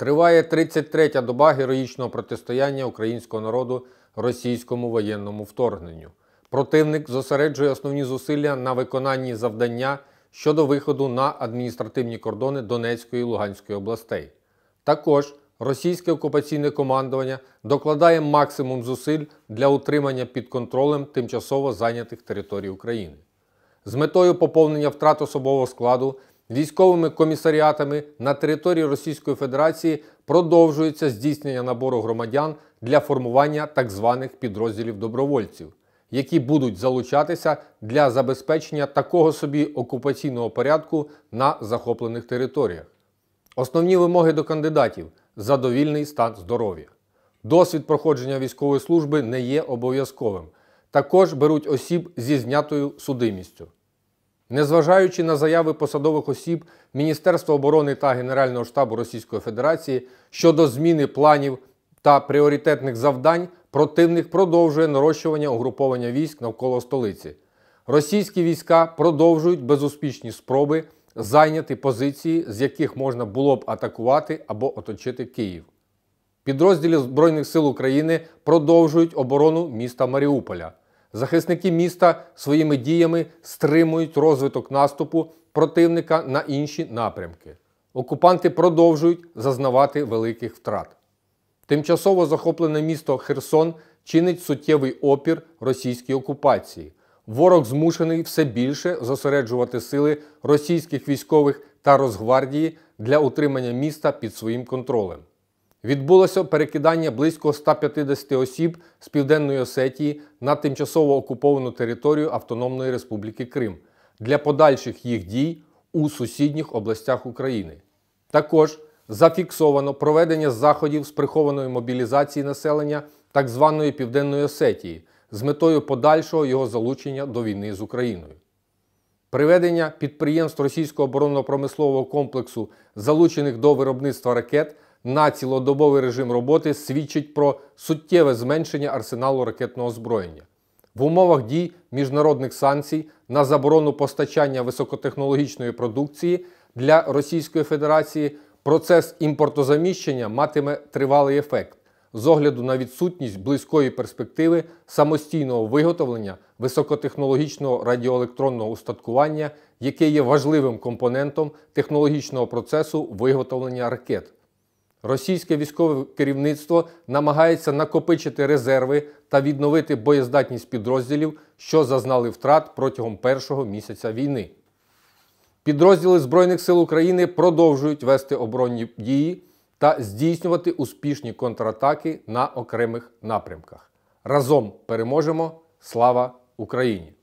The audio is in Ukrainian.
Триває 33-та доба героїчного протистояння українського народу російському воєнному вторгненню. Противник зосереджує основні зусилля на виконанні завдання щодо виходу на адміністративні кордони Донецької і Луганської областей. Також російське окупаційне командування докладає максимум зусиль для утримання під контролем тимчасово зайнятих територій України. З метою поповнення втрат особового складу військовими комісаріатами на території Російської Федерації продовжується здійснення набору громадян для формування так званих підрозділів добровольців, які будуть залучатися для забезпечення такого собі окупаційного порядку на захоплених територіях. Основні вимоги до кандидатів задовільний стан здоров'я. Досвід проходження військової служби не є обов'язковим. Також беруть осіб зі знятою судимістю. Незважаючи на заяви посадових осіб Міністерства оборони та Генерального штабу Російської Федерації щодо зміни планів та пріоритетних завдань, противник продовжує нарощування угруповання військ навколо столиці. Російські війська продовжують безуспішні спроби зайняти позиції, з яких можна було б атакувати або оточити Київ. Підрозділі Збройних сил України продовжують оборону міста Маріуполя. Захисники міста своїми діями стримують розвиток наступу противника на інші напрямки. Окупанти продовжують зазнавати великих втрат. Тимчасово захоплене місто Херсон чинить суттєвий опір російській окупації. Ворог змушений все більше зосереджувати сили російських військових та Росгвардії для утримання міста під своїм контролем. Відбулося перекидання близько 150 осіб з Південної Осетії на тимчасово окуповану територію Автономної Республіки Крим для подальших їх дій у сусідніх областях України. Також зафіксовано проведення заходів з прихованої мобілізації населення так званої Південної Осетії з метою подальшого його залучення до війни з Україною. Приведення підприємств російського оборонно-промислового комплексу, залучених до виробництва ракет на цілодобовий режим роботи свідчить про суттєве зменшення арсеналу ракетного озброєння. В умовах дій міжнародних санкцій на заборону постачання високотехнологічної продукції для Російської Федерації процес імпортозаміщення матиме тривалий ефект з огляду на відсутність близької перспективи самостійного виготовлення високотехнологічного радіоелектронного устаткування, яке є важливим компонентом технологічного процесу виготовлення ракет. Російське військове керівництво намагається накопичити резерви та відновити боєздатність підрозділів, що зазнали втрат протягом першого місяця війни. Підрозділи Збройних сил України продовжують вести оборонні дії та здійснювати успішні контратаки на окремих напрямках. Разом переможемо! Слава Україні!